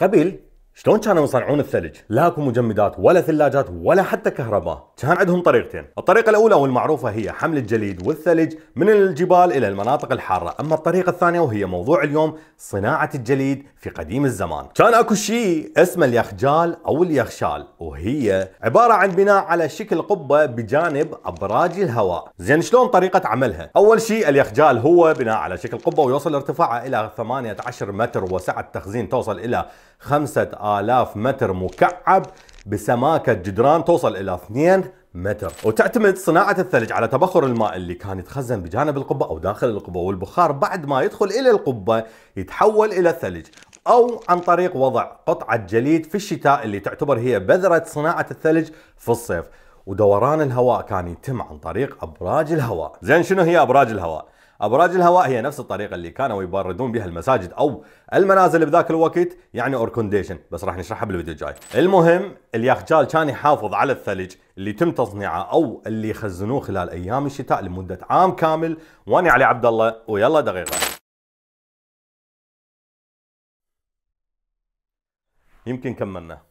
قبل شلون كانوا يصنعون الثلج؟ لا اكو مجمدات ولا ثلاجات ولا حتى كهرباء، كان عندهم طريقتين، الطريقة الأولى والمعروفة هي حمل الجليد والثلج من الجبال إلى المناطق الحارة، أما الطريقة الثانية وهي موضوع اليوم صناعة الجليد في قديم الزمان، كان اكو شيء اسمه اليخجال أو اليخشال وهي عبارة عن بناء على شكل قبة بجانب أبراج الهواء، زين شلون طريقة عملها؟ أول شيء اليخجال هو بناء على شكل قبة ويوصل ارتفاعها إلى 18 متر وسعة تخزين توصل إلى 5 آلاف متر مكعب بسماكة جدران توصل إلى 2 متر وتعتمد صناعة الثلج على تبخر الماء اللي كان يتخزن بجانب القبة أو داخل القبة والبخار بعد ما يدخل إلى القبة يتحول إلى ثلج أو عن طريق وضع قطعة جليد في الشتاء اللي تعتبر هي بذرة صناعة الثلج في الصيف ودوران الهواء كان يتم عن طريق أبراج الهواء زين شنو هي أبراج الهواء؟ أبراج الهواء هي نفس الطريقة اللي كانوا يبردون بها المساجد أو المنازل بذاك الوقت يعني أور كونديشن بس راح نشرحها بالفيديو الجاي المهم اليخجال كان يحافظ على الثلج اللي تم تصنيعه أو اللي يخزنوه خلال أيام الشتاء لمدة عام كامل وأنا علي عبد الله ويلا دقيقة يمكن كملنا